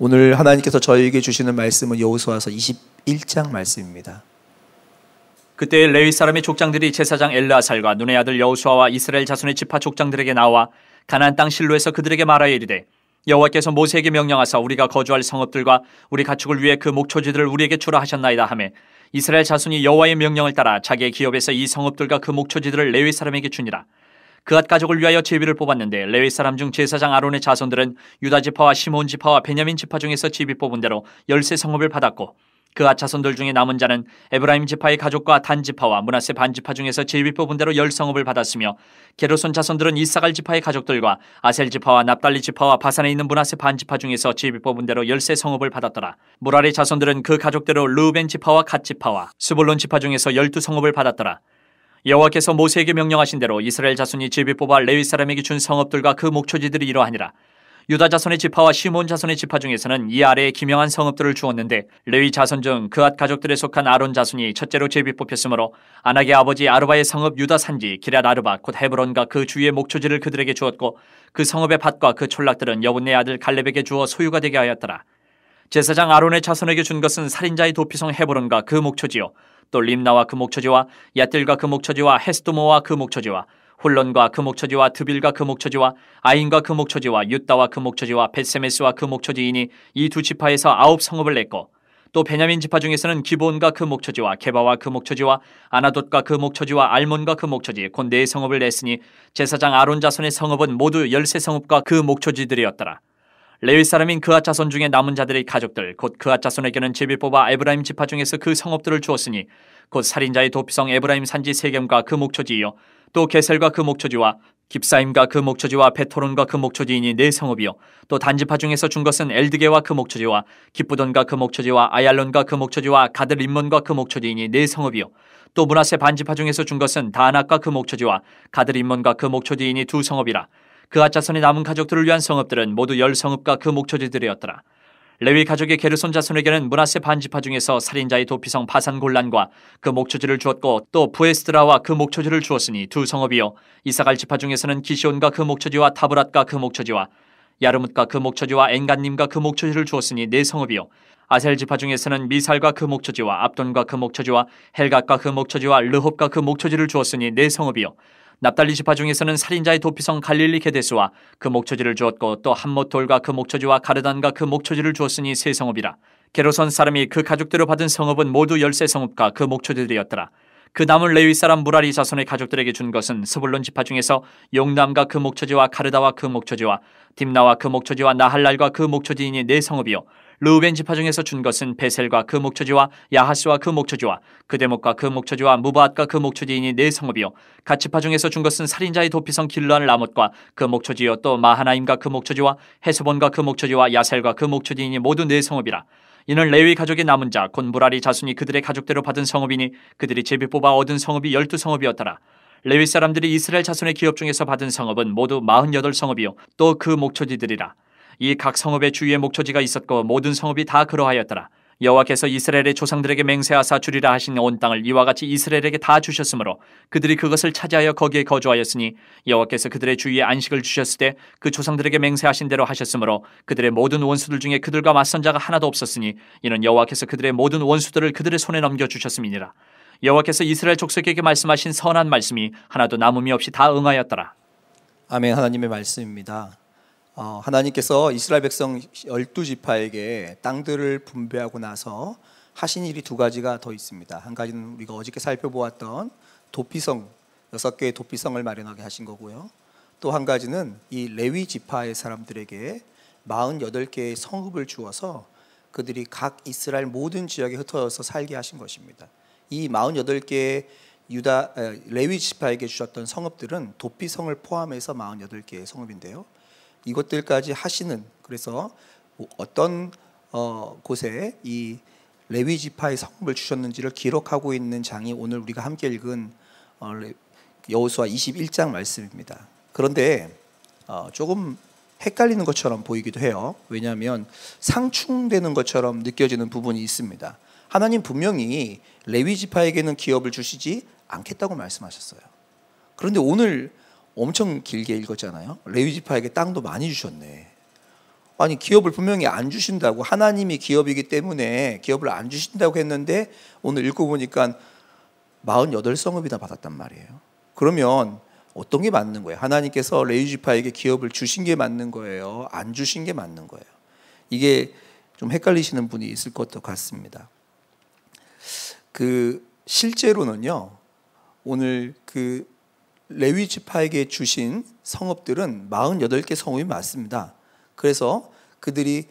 오늘 하나님께서 저에게 주시는 말씀은 여호수아서 21장 말씀입니다. 그때 레위 사람의 족장들이 제사장 엘르아살과 눈의 아들 여호수아와 이스라엘 자손의 지파 족장들에게 나와 가나안 땅 실로에서 그들에게 말하여 이르되 여호와께서 모세에게 명령하사 우리가 거주할 성읍들과 우리 가축을 위해 그 목초지들을 우리에게 주라 하셨나이다 하매 이스라엘 자손이 여호와의 명령을 따라 자기의 기업에서 이 성읍들과 그 목초지들을 레위 사람에게 주니라 그앗 가족을 위하여 제비를 뽑았는데 레위 사람 중 제사장 아론의 자손들은 유다 지파와 시몬 지파와 베냐민 지파 중에서 제비 뽑은 대로 열세 성읍을 받았고 그앗 자손들 중에 남은 자는 에브라임 지파의 가족과 단 지파와 문하세 반 지파 중에서 제비 뽑은 대로 열 성읍을 받았으며 게르손 자손들은 이사갈 지파의 가족들과 아셀 지파와 납달리 지파와 바산에 있는 문하세 반 지파 중에서 제비 뽑은 대로 열세 성읍을 받았더라 무라리 자손들은 그 가족대로 르벤 지파와 갓 지파와 스불론 지파 중에서 열두 성읍을 받았더라 여호와께서 모세에게 명령하신 대로 이스라엘 자손이 집이 뽑아 레위 사람에게 준 성읍들과 그 목초지들이 이러하니라. 유다 자손의 지파와 시몬 자손의 지파 중에서는 이 아래에 기명한 성읍들을 주었는데 레위 자손 중 그 앗 가족들에 속한 아론 자손이 첫째로 제비 뽑혔으므로 아낙의 아버지 아르바의 성읍 유다 산지 기랏 아르바 곧 헤브론과 그 주위의 목초지를 그들에게 주었고 그 성읍의 밭과 그 촌락들은 여분의 아들 갈렙에게 주어 소유가 되게 하였더라. 제사장 아론의 자손에게 준 것은 살인자의 도피성 헤브론과 그 목초지요 또 림나와 그 목처지와 야뜰과 그 목처지와 헤스도모와 그 목처지와 홀론과 그 목처지와 드빌과 그 목처지와 아인과 그 목처지와 유다와 그 목처지와 벳세메스와 그 목처지이니 이 두 지파에서 아홉 성읍을 냈고 또 베냐민 지파 중에서는 기본과 그 목처지와 개바와 그 목처지와 아나돗과 그 목처지와 알몬과 그 목처지 곧 네 성읍을 냈으니 제사장 아론 자손의 성읍은 모두 열세 성읍과 그 목처지들이었더라. 레위 사람인 그아 자손 중에 남은 자들의 가족들 곧 그아 자손에게는 집을 뽑아 에브라임 지파 중에서 그 성읍들을 주었으니 곧 살인자의 도피성 에브라임 산지 세겜과 그 목초지이요 또개셀과그 목초지와 깁사임과 그 목초지와 베토론과 그 목초지이니 네 성읍이요 또 단지파 중에서 준 것은 엘드게와 그 목초지와 기쁘돈과 그 목초지와 아얄론과 그 목초지와 가드 림몬과 그 목초지이니 네 성읍이요 또 문하세 반지파 중에서 준 것은 다나과그 목초지와 가드 림몬과 그 목초지이니 두 성읍이라 그아자손의 남은 가족들을 위한 성읍들은 모두 열 성읍과 그 목초지들이었더라. 레위 가족의 게르손 자손에게는 문하세 반지파 중에서 살인자의 도피성 파산곤란과그 목초지를 주었고 또 부에스드라와 그 목초지를 주었으니 두 성읍이요 이사갈 지파 중에서는 기시온과 그 목초지와 타브랏과 그 목초지와 야르뭇과 그 목초지와 엔간님과 그 목초지를 주었으니 네 성읍이요 아셀 지파 중에서는 미살과 그 목초지와 압돈과 그 목초지와 헬갓과 그 목초지와 르홉과 그 목초지를 주었으니 네 성읍이요 납달리 지파 중에서는 살인자의 도피성 갈릴리 게데스와 그 목초지를 주었고 또 한모톨과 그 목초지와 가르단과 그 목초지를 주었으니 세 성읍이라. 게로선 사람이 그 가족대로 받은 성읍은 모두 열세 성읍과 그 목초지들이었더라. 그 남은 레위 사람 무라리 자손의 가족들에게 준 것은 스불론 지파 중에서 용남과 그 목초지와 가르다와 그 목초지와 딥나와 그 목초지와 나할랄과 그 목초지인이 네 성읍이요 르우벤 지파 중에서 준 것은 베셀과 그 목초지와 야하스와 그 목초지와 그대목과 그 목초지와 무바앗과 그 목초지인이 네 성읍이요 가치파 중에서 준 것은 살인자의 도피성 길르한 라못과 그 목초지요 또 마하나임과 그 목초지와 헤소본과그 목초지와 야셀과 그 목초지인이 모두 네 성읍이라 이는 레위 가족의 남은 자곤 무라리 자손이 그들의 가족대로 받은 성읍이니 그들이 제비 뽑아 얻은 성읍이 열두 성읍이었더라. 레위 사람들이 이스라엘 자손의 기업 중에서 받은 성읍은 모두 48성읍이요 또 그 목초지들이라. 이 각 성읍의 주위에 목초지가 있었고 모든 성읍이 다 그러하였더라. 여호와께서 이스라엘의 조상들에게 맹세하사 주리라 하신 온 땅을 이와 같이 이스라엘에게 다 주셨으므로 그들이 그것을 차지하여 거기에 거주하였으니 여호와께서 그들의 주위에 안식을 주셨을 때 그 조상들에게 맹세하신 대로 하셨으므로 그들의 모든 원수들 중에 그들과 맞선 자가 하나도 없었으니 이는 여호와께서 그들의 모든 원수들을 그들의 손에 넘겨 주셨음이니라 여호와께서 이스라엘 족속에게 말씀하신 선한 말씀이 하나도 남음이 없이 다 응하였더라 아멘 하나님의 말씀입니다. 어, 하나님께서 이스라엘 백성 열두 지파에게 땅들을 분배하고 나서 하신 일이 두 가지가 더 있습니다. 한 가지는 우리가 어저께 살펴보았던 도피성 여섯 개의 도피성을 마련하게 하신 거고요. 또 한 가지는 이 레위 지파의 사람들에게 48개의 성읍을 주어서 그들이 각 이스라엘 모든 지역에 흩어져서 살게 하신 것입니다. 이 48개의 유다 레위 지파에게 주셨던 성읍들은 도피성을 포함해서 48개의 성읍인데요. 이것들까지 하시는 그래서 어떤 어, 곳에 이 레위 지파의 성읍을 주셨는지를 기록하고 있는 장이 오늘 우리가 함께 읽은 어, 여호수아 21장 말씀입니다. 그런데 어, 조금 헷갈리는 것처럼 보이기도 해요. 왜냐하면 상충되는 것처럼 느껴지는 부분이 있습니다. 하나님 분명히 레위 지파에게는 기업을 주시지 않겠다고 말씀하셨어요. 그런데 오늘 엄청 길게 읽었잖아요. 레위지파에게 땅도 많이 주셨네. 아니 기업을 분명히 안 주신다고 하나님이 기업이기 때문에 기업을 안 주신다고 했는데 오늘 읽고 보니까 4 8성읍이다 받았단 말이에요. 그러면 어떤 게 맞는 거예요? 하나님께서 레위지파에게 기업을 주신 게 맞는 거예요? 안 주신 게 맞는 거예요? 이게 좀 헷갈리시는 분이 있을 것도 같습니다. 그 실제로는요. 오늘 그 레위 지파에게 주신 성읍들은 48개 성읍이 맞습니다. 그래서 그들이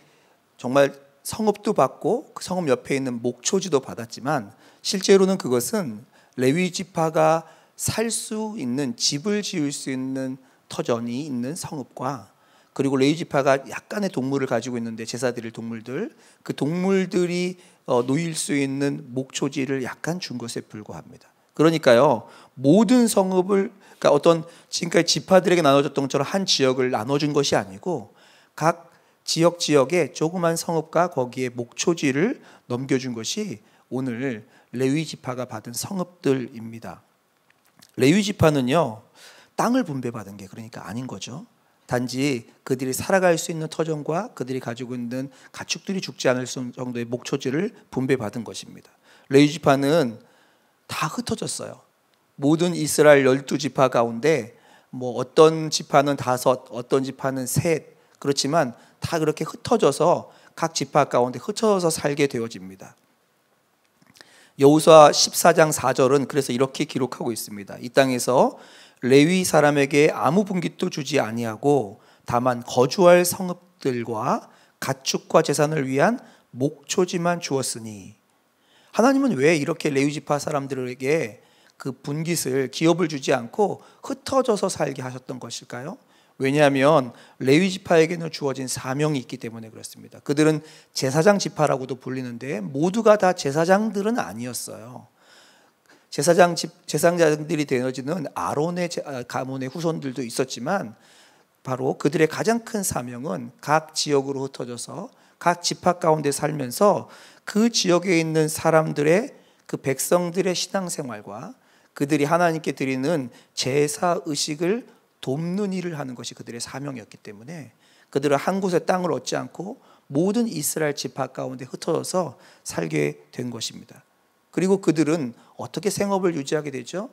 정말 성읍도 받고 그 성읍 옆에 있는 목초지도 받았지만 실제로는 그것은 레위 지파가 살 수 있는 집을 지을 수 있는 터전이 있는 성읍과 그리고 레위 지파가 약간의 동물을 가지고 있는데 제사 드릴 동물들 그 동물들이 어, 놓일 수 있는 목초지를 약간 준 것에 불과합니다. 그러니까요. 모든 성읍을 그러니까 어떤 지금까지 지파들에게 나눠졌던 것처럼 한 지역을 나눠준 것이 아니고 각 지역 지역에 조그만 성읍과 거기에 목초지를 넘겨준 것이 오늘 레위 지파가 받은 성읍들입니다. 레위 지파는요 땅을 분배받은 게 그러니까 아닌 거죠. 단지 그들이 살아갈 수 있는 터전과 그들이 가지고 있는 가축들이 죽지 않을 정도의 목초지를 분배받은 것입니다. 레위 지파는 다 흩어졌어요. 모든 이스라엘 열두 지파 가운데 뭐 어떤 지파는 다섯, 어떤 지파는 셋 그렇지만 다 그렇게 흩어져서 각 지파 가운데 흩어져서 살게 되어집니다. 여호수아 14장 4절은 그래서 이렇게 기록하고 있습니다. 이 땅에서 레위 사람에게 아무 분깃도 주지 아니하고 다만 거주할 성읍들과 가축과 재산을 위한 목초지만 주었으니 하나님은 왜 이렇게 레위지파 사람들에게 그 분깃을 기업을 주지 않고 흩어져서 살게 하셨던 것일까요? 왜냐하면 레위 지파에게는 주어진 사명이 있기 때문에 그렇습니다. 그들은 제사장 지파라고도 불리는데 모두가 다 제사장들은 아니었어요. 제사장 집 제사장들이 되어지는 아론의 아, 가문의 후손들도 있었지만 바로 그들의 가장 큰 사명은 각 지역으로 흩어져서 각 지파 가운데 살면서 그 지역에 있는 사람들의 그 백성들의 신앙생활과 그들이 하나님께 드리는 제사 의식을 돕는 일을 하는 것이 그들의 사명이었기 때문에 그들은 한 곳의 땅을 얻지 않고 모든 이스라엘 지파 가운데 흩어져서 살게 된 것입니다. 그리고 그들은 어떻게 생업을 유지하게 되죠?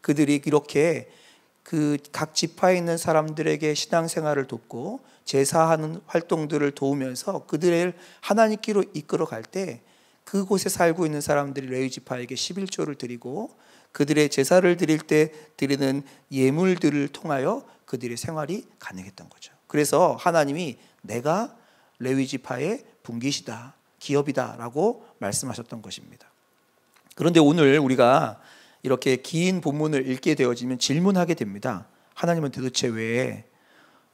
그들이 이렇게 그각 지파에 있는 사람들에게 신앙생활을 돕고 제사하는 활동들을 도우면서 그들을 하나님께로 이끌어 갈 때 그곳에 살고 있는 사람들이 레위 지파에게 11조를 드리고 그들의 제사를 드릴 때 드리는 예물들을 통하여 그들의 생활이 가능했던 거죠. 그래서 하나님이 내가 레위 지파의 분기시다. 기업이다라고 말씀하셨던 것입니다. 그런데 오늘 우리가 이렇게 긴 본문을 읽게 되어지면 질문하게 됩니다. 하나님은 도대체 왜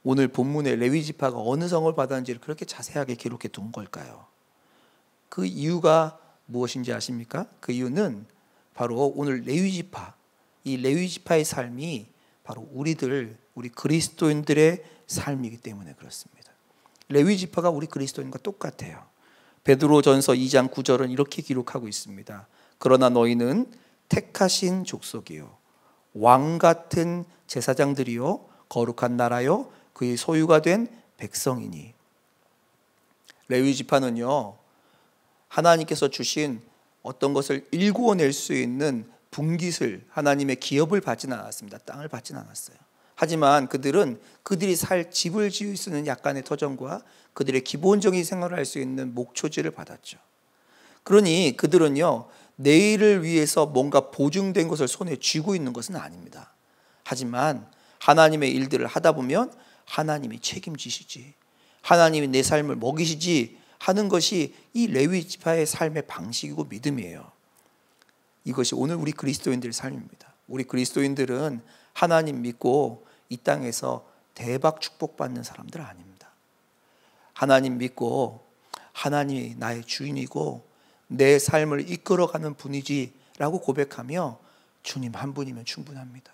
오늘 본문에 레위 지파가 어느 성을 받았는지를 그렇게 자세하게 기록해 둔 걸까요? 그 이유가 무엇인지 아십니까? 그 이유는 바로 오늘 레위 지파 이 레위 지파의 삶이 바로 우리들 우리 그리스도인들의 삶이기 때문에 그렇습니다. 레위 지파가 우리 그리스도인과 똑같아요. 베드로전서 2장 9절은 이렇게 기록하고 있습니다. 그러나 너희는 택하신 족속이요 왕 같은 제사장들이요 거룩한 나라요 그의 소유가 된 백성이니 레위 지파는요 하나님께서 주신 어떤 것을 일구어낼 수 있는 분깃을 하나님의 기업을 받지는 않았습니다. 땅을 받지는 않았어요. 하지만 그들은 그들이 살 집을 지을 수 있는 약간의 터전과 그들의 기본적인 생활을 할 수 있는 목초지를 받았죠. 그러니 그들은요 내일을 위해서 뭔가 보증된 것을 손에 쥐고 있는 것은 아닙니다. 하지만 하나님의 일들을 하다 보면 하나님이 책임지시지 하나님이 내 삶을 먹이시지 하는 것이 이 레위 지파의 삶의 방식이고 믿음이에요. 이것이 오늘 우리 그리스도인들의 삶입니다. 우리 그리스도인들은 하나님 믿고 이 땅에서 대박 축복받는 사람들 아닙니다. 하나님 믿고 하나님이 나의 주인이고 내 삶을 이끌어가는 분이지라고 고백하며 주님 한 분이면 충분합니다.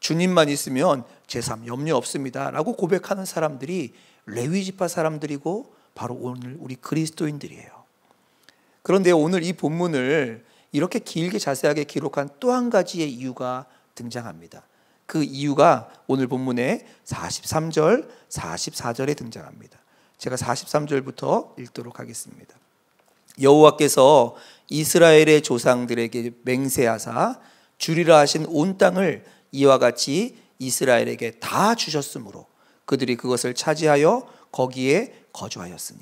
주님만 있으면 제삶 염려 없습니다라고 고백하는 사람들이 레위 지파 사람들이고 바로 오늘 우리 그리스도인들이에요. 그런데 오늘 이 본문을 이렇게 길게 자세하게 기록한 또 한 가지의 이유가 등장합니다. 그 이유가 오늘 본문의 43절, 44절에 등장합니다. 제가 43절부터 읽도록 하겠습니다. 여호와께서 이스라엘의 조상들에게 맹세하사 주리라 하신 온 땅을 이와 같이 이스라엘에게 다 주셨으므로 그들이 그것을 차지하여 거기에 거주하였으니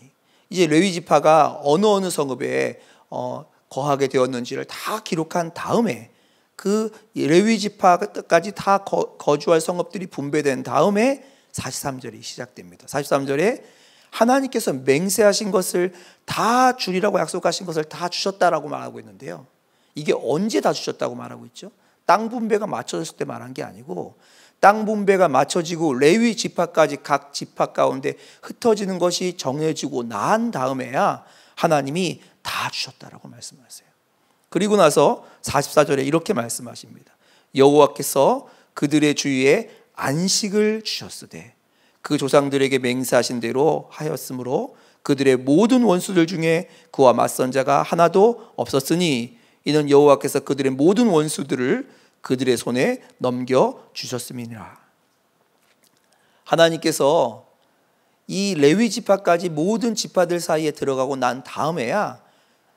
이제 레위 지파가 어느 어느 성읍에 어, 거하게 되었는지를 다 기록한 다음에 그 레위 지파까지 다 거, 거주할 성읍들이 분배된 다음에 43절이 시작됩니다. 43절에 하나님께서 맹세하신 것을 다 주리라고 약속하신 것을 다 주셨다라고 말하고 있는데요. 이게 언제 다 주셨다고 말하고 있죠? 땅 분배가 맞춰졌을 때 말한 게 아니고 땅 분배가 맞춰지고 레위 지파까지 각 지파 가운데 흩어지는 것이 정해지고 난 다음에야 하나님이 다 주셨다라고 말씀하세요. 그리고 나서 44절에 이렇게 말씀하십니다. 여호와께서 그들의 주위에 안식을 주셨으되 그 조상들에게 맹세하신 대로 하였으므로 그들의 모든 원수들 중에 그와 맞선 자가 하나도 없었으니 이는 여호와께서 그들의 모든 원수들을 그들의 손에 넘겨 주셨음이니라. 하나님께서 이 레위 지파까지 모든 지파들 사이에 들어가고 난 다음에야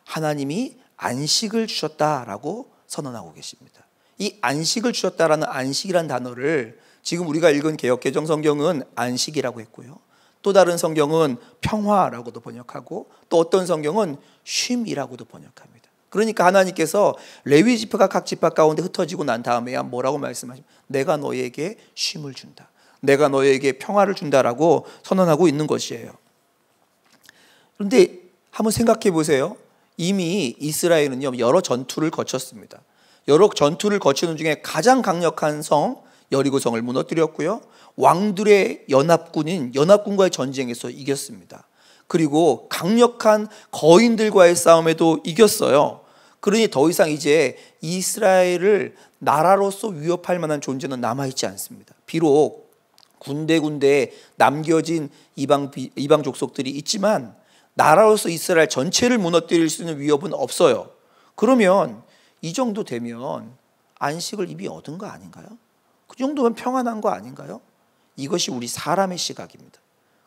하나님이 안식을 주셨다라고 선언하고 계십니다. 이 안식을 주셨다라는 안식이란 단어를 지금 우리가 읽은 개혁개정 성경은 안식이라고 했고요. 또 다른 성경은 평화라고도 번역하고 또 어떤 성경은 쉼이라고도 번역합니다. 그러니까 하나님께서 레위 지파가 각 지파 가운데 흩어지고 난 다음에야 뭐라고 말씀하십니까? 내가 너에게 희 쉼을 준다. 내가 너에게 희 평화를 준다라고 선언하고 있는 것이에요. 그런데 한번 생각해 보세요. 이미 이스라엘은요 여러 전투를 거쳤습니다. 여러 전투를 거치는 중에 가장 강력한 성 여리고성을 무너뜨렸고요. 왕들의 연합군인 연합군과의 전쟁에서 이겼습니다. 그리고 강력한 거인들과의 싸움에도 이겼어요. 그러니 더 이상 이제 이스라엘을 나라로서 위협할 만한 존재는 남아있지 않습니다. 비록 군데군데 남겨진 이방, 이방 족속들이 있지만 나라로서 이스라엘 전체를 무너뜨릴 수 있는 위협은 없어요. 그러면 이 정도 되면 안식을 이미 얻은 거 아닌가요? 그 정도면 평안한 거 아닌가요? 이것이 우리 사람의 시각입니다.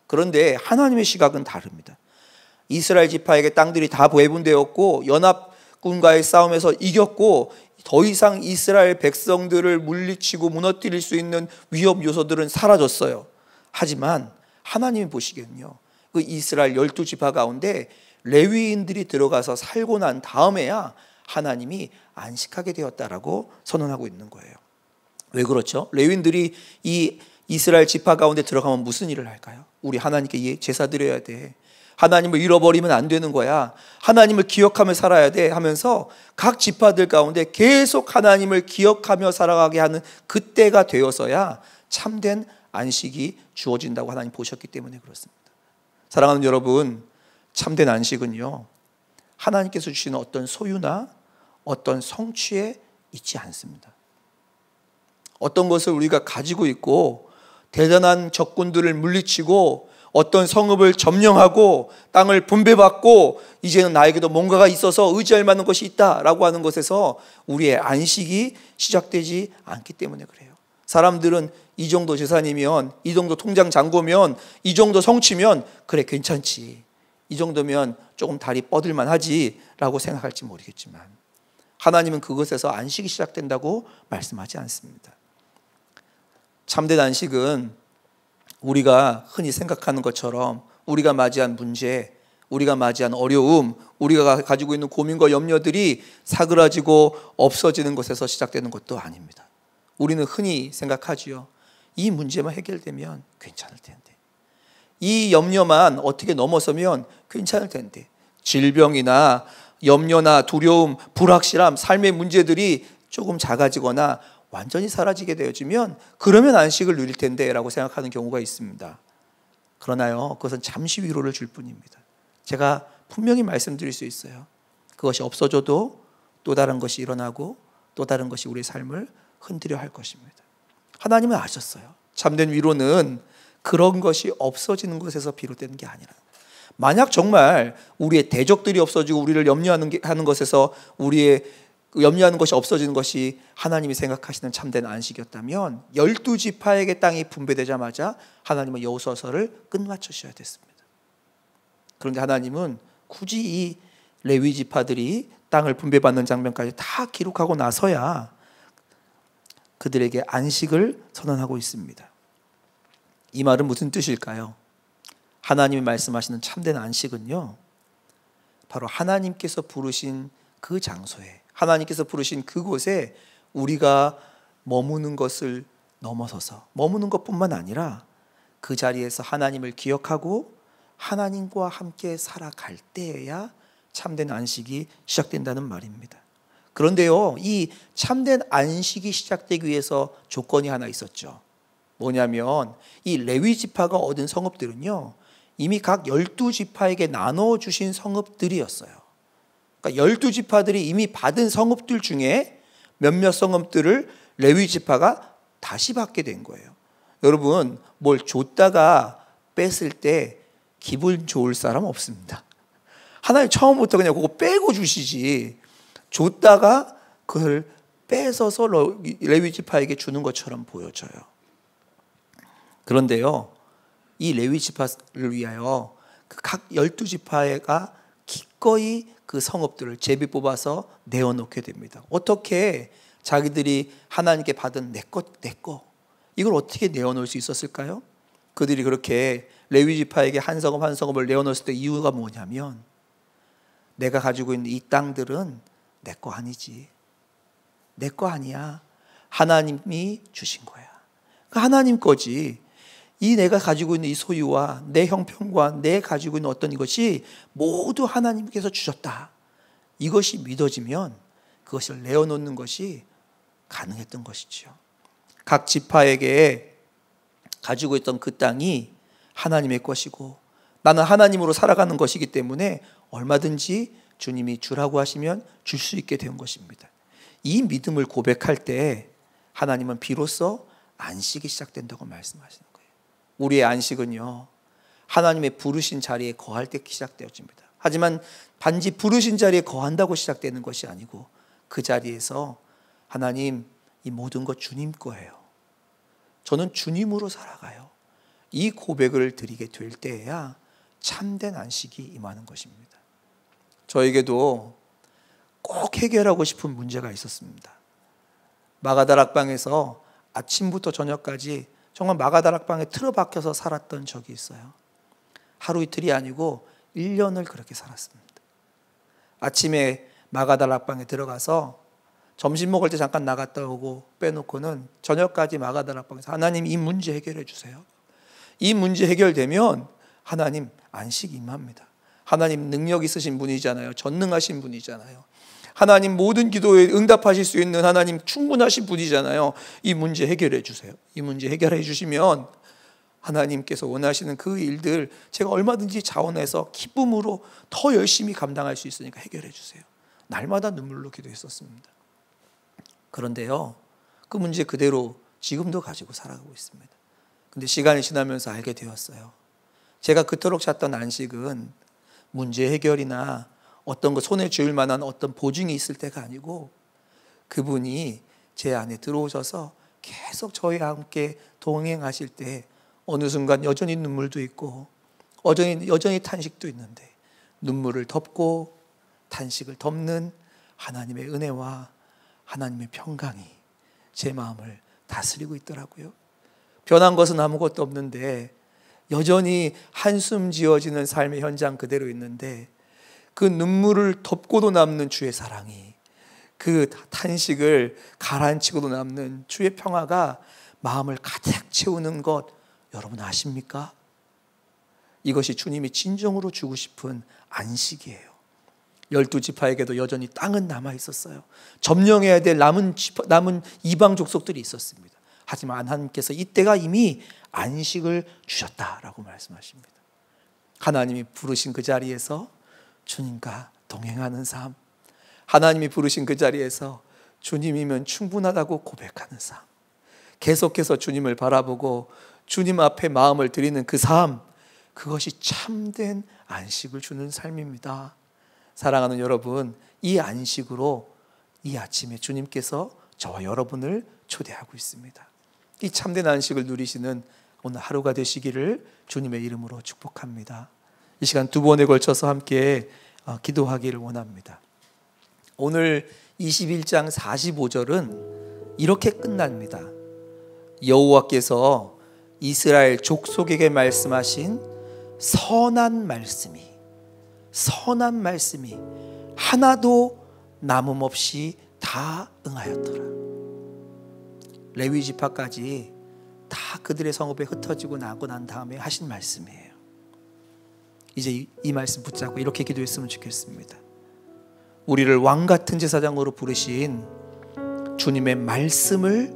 그런데 하나님의 시각은 다릅니다. 이스라엘 지파에게 땅들이 다 배분되었고 연합군과의 싸움에서 이겼고 더 이상 이스라엘 백성들을 물리치고 무너뜨릴 수 있는 위협 요소들은 사라졌어요. 하지만 하나님이 보시기에는요. 그 이스라엘 열두 지파 가운데 레위인들이 들어가서 살고 난 다음에야 하나님이 안식하게 되었다라고 선언하고 있는 거예요. 왜 그렇죠? 레윈들이 이 이스라엘 지파 가운데 들어가면 무슨 일을 할까요? 우리 하나님께 예, 제사 드려야 돼. 하나님을 잃어버리면 안 되는 거야. 하나님을 기억하며 살아야 돼 하면서 각 지파들 가운데 계속 하나님을 기억하며 살아가게 하는 그때가 되어서야 참된 안식이 주어진다고 하나님 보셨기 때문에 그렇습니다. 사랑하는 여러분, 참된 안식은요. 하나님께서 주시는 어떤 소유나 어떤 성취에 있지 않습니다. 어떤 것을 우리가 가지고 있고 대단한 적군들을 물리치고 어떤 성읍을 점령하고 땅을 분배받고 이제는 나에게도 뭔가가 있어서 의지할 만한 것이 있다라고 하는 것에서 우리의 안식이 시작되지 않기 때문에 그래요. 사람들은 이 정도 재산이면 이 정도 통장 잔고면 이 정도 성취면 그래 괜찮지. 이 정도면 조금 다리 뻗을만 하지라고 생각할지 모르겠지만 하나님은 그것에서 안식이 시작된다고 말씀하지 않습니다. 참된 안식은 우리가 흔히 생각하는 것처럼 우리가 맞이한 문제, 우리가 맞이한 어려움, 우리가 가지고 있는 고민과 염려들이 사그라지고 없어지는 것에서 시작되는 것도 아닙니다. 우리는 흔히 생각하지요. 이 문제만 해결되면 괜찮을 텐데. 이 염려만 어떻게 넘어서면 괜찮을 텐데. 질병이나 염려나 두려움, 불확실함, 삶의 문제들이 조금 작아지거나 완전히 사라지게 되어지면 그러면 안식을 누릴 텐데라고 생각하는 경우가 있습니다. 그러나요, 그것은 잠시 위로를 줄 뿐입니다. 제가 분명히 말씀드릴 수 있어요. 그것이 없어져도 또 다른 것이 일어나고 또 다른 것이 우리 삶을 흔들려 할 것입니다. 하나님은 아셨어요. 참된 위로는 그런 것이 없어지는 것에서 비롯되는 게 아니라 만약 정말 우리의 대적들이 없어지고 우리를 염려하는 하는 것에서 우리의 염려하는 것이 없어지는 것이 하나님이 생각하시는 참된 안식이었다면 열두 지파에게 땅이 분배되자마자 하나님은 여호수아서를 끝마쳐셔야 됐습니다. 그런데 하나님은 굳이 이 레위 지파들이 땅을 분배받는 장면까지 다 기록하고 나서야 그들에게 안식을 선언하고 있습니다. 이 말은 무슨 뜻일까요? 하나님이 말씀하시는 참된 안식은요. 바로 하나님께서 부르신 그 장소에 하나님께서 부르신 그곳에 우리가 머무는 것을 넘어서서 머무는 것뿐만 아니라 그 자리에서 하나님을 기억하고 하나님과 함께 살아갈 때에야 참된 안식이 시작된다는 말입니다. 그런데요, 이 참된 안식이 시작되기 위해서 조건이 하나 있었죠. 뭐냐면 이 레위 지파가 얻은 성읍들은요, 이미 각 열두 지파에게 나눠 주신 성읍들이었어요. 그러니까 열두 지파들이 이미 받은 성읍들 중에 몇몇 성읍들을 레위 지파가 다시 받게 된 거예요. 여러분 뭘 줬다가 뺐을 때 기분 좋을 사람 없습니다. 하나님 처음부터 그냥 그거 빼고 주시지 줬다가 그걸 뺏어서 레위 지파에게 주는 것처럼 보여져요. 그런데요. 이 레위 지파를 위하여 그각 열두 지파가 기꺼이 그 성읍들을 제비 뽑아서 내어놓게 됩니다. 어떻게 자기들이 하나님께 받은 내 것, 내 거. 이걸 어떻게 내어놓을 수 있었을까요? 그들이 그렇게 레위지파에게 한 성읍 한 성읍을 내어놓을 때 이유가 뭐냐면 내가 가지고 있는 이 땅들은 내 거 아니지. 내 거 아니야. 하나님이 주신 거야. 그 하나님 거지. 이 내가 가지고 있는 이 소유와 내 형편과 내 가지고 있는 어떤 이것이 모두 하나님께서 주셨다. 이것이 믿어지면 그것을 내어놓는 것이 가능했던 것이지각 지파에게 가지고 있던 그 땅이 하나님의 것이고 나는 하나님으로 살아가는 것이기 때문에 얼마든지 주님이 주라고 하시면 줄 수 있게 된 것입니다. 이 믿음을 고백할 때 하나님은 비로소 안식이 시작된다고 말씀하시는 우리의 안식은요. 하나님의 부르신 자리에 거할 때 시작되어집니다. 하지만 단지 부르신 자리에 거한다고 시작되는 것이 아니고 그 자리에서 하나님 이 모든 것 주님 거예요. 저는 주님으로 살아가요. 이 고백을 드리게 될 때에야 참된 안식이 임하는 것입니다. 저에게도 꼭 해결하고 싶은 문제가 있었습니다. 마가다락방에서 아침부터 저녁까지 정말 마가다락방에 틀어박혀서 살았던 적이 있어요. 하루 이틀이 아니고 1년을 그렇게 살았습니다. 아침에 마가다락방에 들어가서 점심 먹을 때 잠깐 나갔다 오고 빼놓고는 저녁까지 마가다락방에서 하나님 이 문제 해결해 주세요. 이 문제 해결되면 하나님 안식 임합니다. 하나님 능력 있으신 분이잖아요. 전능하신 분이잖아요. 하나님 모든 기도에 응답하실 수 있는 하나님 충분하신 분이잖아요. 이 문제 해결해 주세요. 이 문제 해결해 주시면 하나님께서 원하시는 그 일들 제가 얼마든지 자원해서 기쁨으로 더 열심히 감당할 수 있으니까 해결해 주세요. 날마다 눈물로 기도했었습니다. 그런데요, 그 문제 그대로 지금도 가지고 살아가고 있습니다. 근데 시간이 지나면서 알게 되었어요. 제가 그토록 찾던 안식은 문제 해결이나 어떤 거 손에 쥐을 만한 어떤 보증이 있을 때가 아니고 그분이 제 안에 들어오셔서 계속 저희와 함께 동행하실 때 어느 순간 여전히 눈물도 있고 여전히, 여전히 탄식도 있는데 눈물을 덮고 탄식을 덮는 하나님의 은혜와 하나님의 평강이 제 마음을 다스리고 있더라고요. 변한 것은 아무것도 없는데 여전히 한숨 지어지는 삶의 현장 그대로 있는데 그 눈물을 덮고도 남는 주의 사랑이 그 탄식을 가라앉히고도 남는 주의 평화가 마음을 가득 채우는 것 여러분 아십니까? 이것이 주님이 진정으로 주고 싶은 안식이에요. 열두 지파에게도 여전히 땅은 남아 있었어요. 점령해야 될 남은 지파, 남은 이방 족속들이 있었습니다. 하지만 하나님께서 이때가 이미 안식을 주셨다라고 말씀하십니다. 하나님이 부르신 그 자리에서 주님과 동행하는 삶, 하나님이 부르신 그 자리에서 주님이면 충분하다고 고백하는 삶, 계속해서 주님을 바라보고 주님 앞에 마음을 드리는 그 삶, 그것이 참된 안식을 주는 삶입니다. 사랑하는 여러분, 이 안식으로 이 아침에 주님께서 저와 여러분을 초대하고 있습니다. 이 참된 안식을 누리시는 오늘 하루가 되시기를 주님의 이름으로 축복합니다. 이 시간 두 번에 걸쳐서 함께 어, 기도하기를 원합니다. 오늘 21장 45절은 이렇게 끝납니다. 여호와께서 이스라엘 족속에게 말씀하신 선한 말씀이 선한 말씀이 하나도 남음없이 다 응하였더라. 레위 지파까지 다 그들의 성읍에 흩어지고 나고 난 다음에 하신 말씀이에요. 이제 이, 이 말씀 붙잡고 이렇게 기도했으면 좋겠습니다. 우리를 왕 같은 제사장으로 부르신 주님의 말씀을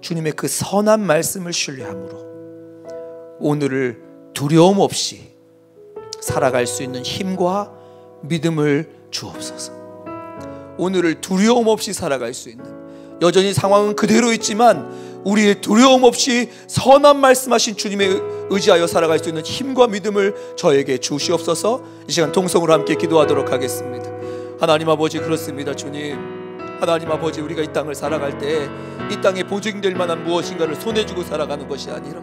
주님의 그 선한 말씀을 신뢰함으로 오늘을 두려움 없이 살아갈 수 있는 힘과 믿음을 주옵소서. 오늘을 두려움 없이 살아갈 수 있는 여전히 상황은 그대로 있지만 우리의 두려움 없이 선한 말씀하신 주님의 의지하여 살아갈 수 있는 힘과 믿음을 저에게 주시옵소서 이 시간 동성으로 함께 기도하도록 하겠습니다. 하나님 아버지 그렇습니다 주님. 하나님 아버지 우리가 이 땅을 살아갈 때 이 땅에 보증될 만한 무엇인가를 손에 쥐고 살아가는 것이 아니라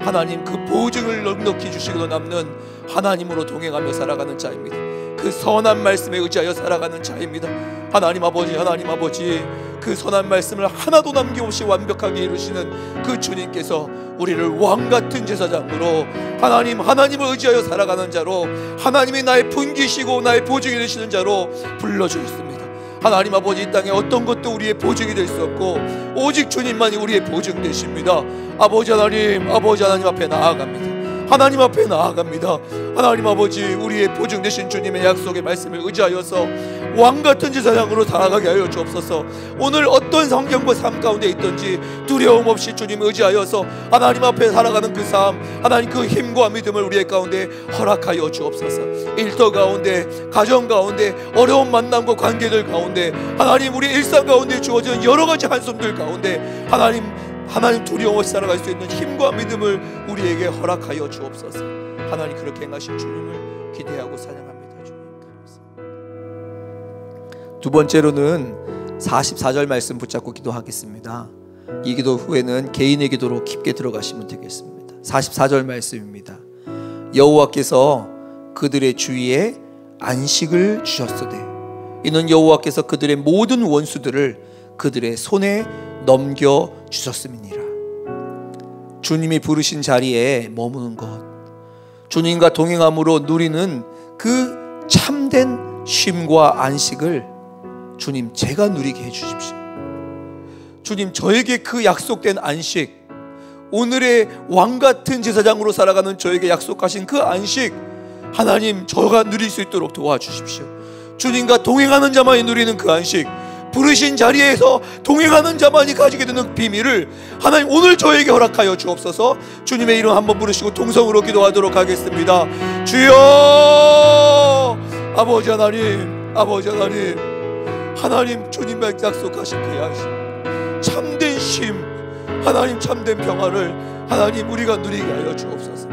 하나님 그 보증을 넉넉히 주시고 남는 하나님으로 동행하며 살아가는 자입니다. 그 선한 말씀에 의지하여 살아가는 자입니다. 하나님 아버지 하나님 아버지 그 선한 말씀을 하나도 남김없이 완벽하게 이루시는 그 주님께서 우리를 왕 같은 제사장으로 하나님 하나님을 의지하여 살아가는 자로 하나님이 나의 분기시고 나의 보증이 되시는 자로 불러 주셨습니다. 하나님 아버지 이 땅에 어떤 것도 우리의 보증이 될 수 없고 오직 주님만이 우리의 보증 되십니다. 아버지 하나님 아버지 하나님 앞에 나아갑니다. 하나님 앞에 나아갑니다. 하나님 아버지 우리의 보증 되신 주님의 약속의 말씀을 의지하여서 왕 같은 제사장으로 살아가게 하여 주옵소서. 오늘 어떤 성경과 삶 가운데 있든지 두려움 없이 주님 의지하여서 하나님 앞에 살아가는 그 삶, 하나님 그 힘과 믿음을 우리의 가운데 허락하여 주옵소서. 일터 가운데, 가정 가운데, 어려운 만남과 관계들 가운데, 하나님 우리 일상 가운데 주어진 여러 가지 한숨들 가운데 하나님 하나님 두려워 살아갈 수 있는 힘과 믿음을 우리에게 허락하여 주옵소서. 하나님 그렇게 행하신 주님을 기대하고 사냥합니다. 두 번째로는 44절 말씀 붙잡고 기도하겠습니다. 이 기도 후에는 개인의 기도로 깊게 들어가시면 되겠습니다. 44절 말씀입니다. 여호와께서 그들의 주위에 안식을 주셨으되 이는 여호와께서 그들의 모든 원수들을 그들의 손에 넘겨 주셨음이니라. 주님이 부르신 자리에 머무는 것, 주님과 동행함으로 누리는 그 참된 쉼과 안식을 주님 제가 누리게 해 주십시오. 주님 저에게 그 약속된 안식, 오늘의 왕 같은 제사장으로 살아가는 저에게 약속하신 그 안식, 하나님 저가 누릴 수 있도록 도와주십시오. 주님과 동행하는 자만이 누리는 그 안식, 부르신 자리에서 동행하는 자만이 가지게 되는 비밀을 하나님 오늘 저에게 허락하여 주옵소서 주님의 이름 한 번 부르시고 동성으로 기도하도록 하겠습니다 주여 아버지 하나님 아버지 하나님 하나님 주님의 약속하신 그 야심 참된 심 하나님 참된 평화를 하나님 우리가 누리게 하여 주옵소서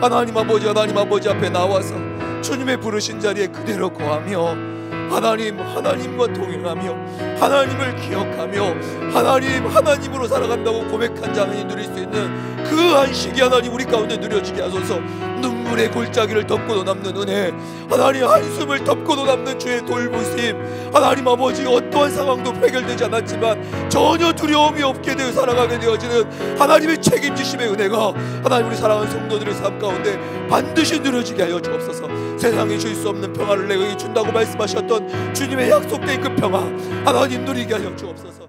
하나님 아버지 하나님 아버지 앞에 나와서 주님의 부르신 자리에 그대로 거하며 하나님 하나님과 동행하며 하나님을 기억하며 하나님 하나님으로 살아간다고 고백한 자만이 누릴 수 있는 그 안식이 하나님 우리 가운데 누려지게 하소서 눈물의 골짜기를 덮고도 남는 은혜 하나님 한숨을 덮고도 남는 주의 돌보심 하나님 아버지 어떠한 상황도 해결되지 않았지만 전혀 두려움이 없게 되어 살아가게 되어지는 하나님의 책임지심의 은혜가 하나님 우리 사랑하는 성도들의 삶 가운데 반드시 누려지게 하여 주옵소서 세상이 줄수 없는 평화를 내게 준다고 말씀하셨던 주님의 약속된 그 평화 하나님 누리게 하여 주옵소서.